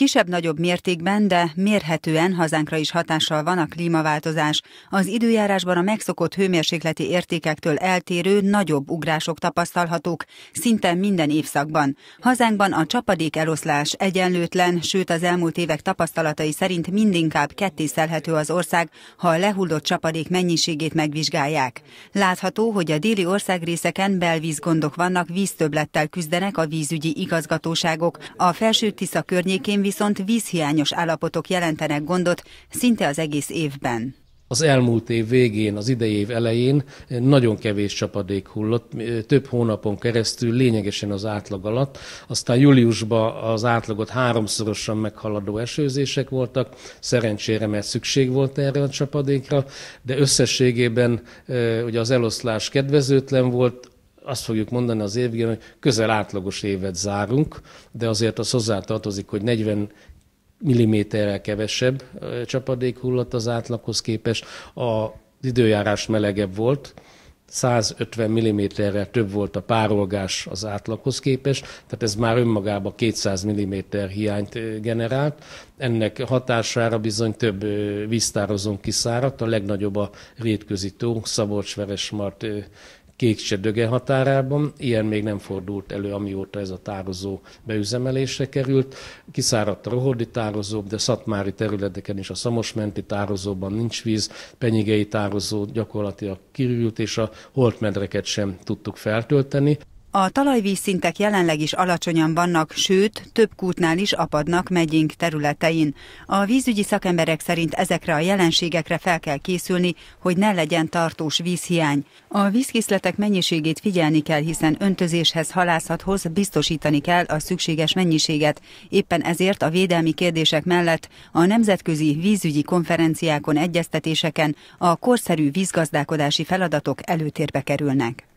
Kisebb-nagyobb mértékben, de mérhetően hazánkra is hatással van a klímaváltozás. Az időjárásban a megszokott hőmérsékleti értékektől eltérő, nagyobb ugrások tapasztalhatók szinte minden évszakban. Hazánkban a csapadék eloszlás egyenlőtlen, sőt az elmúlt évek tapasztalatai szerint mindinkább kettészelhető az ország, ha a lehullott csapadék mennyiségét megvizsgálják. Látható, hogy a déli országrészeken belvízgondok vannak, víztöblettel küzdenek a vízügyi igazgatóságok. A felső Tisza környékén viszont vízhiányos állapotok jelentenek gondot szinte az egész évben. Az elmúlt év végén, az idei év elején nagyon kevés csapadék hullott, több hónapon keresztül lényegesen az átlag alatt, aztán júliusban az átlagot háromszorosan meghaladó esőzések voltak, szerencsére, mert szükség volt erre a csapadékra, de összességében eh, ugye az eloszlás kedvezőtlen volt, azt fogjuk mondani az évvégén, hogy közel átlagos évet zárunk, de azért az hozzátartozik, hogy 40 milliméterrel kevesebb csapadék hullott az átlaghoz képest. A időjárás melegebb volt, 150 milliméterrel több volt a párolgás az átlaghoz képest, tehát ez már önmagában 200 mm hiányt generált. Ennek hatására bizony több víztározón kiszáradt, a legnagyobb a rétközi tó, szabolcs Kékse-Döge határában. Ilyen még nem fordult elő, amióta ez a tározó beüzemelésre került. Kiszáradt a rohordi tározó, de szatmári területeken is a szamosmenti tározóban nincs víz, penyigei tározó gyakorlatilag kirült, és a holtmedreket sem tudtuk feltölteni. A talajvízszintek jelenleg is alacsonyan vannak, sőt, több kútnál is apadnak megyénk területein. A vízügyi szakemberek szerint ezekre a jelenségekre fel kell készülni, hogy ne legyen tartós vízhiány. A vízkészletek mennyiségét figyelni kell, hiszen öntözéshez, halászathoz biztosítani kell a szükséges mennyiséget. Éppen ezért a védelmi kérdések mellett a nemzetközi vízügyi konferenciákon, egyeztetéseken a korszerű vízgazdálkodási feladatok előtérbe kerülnek.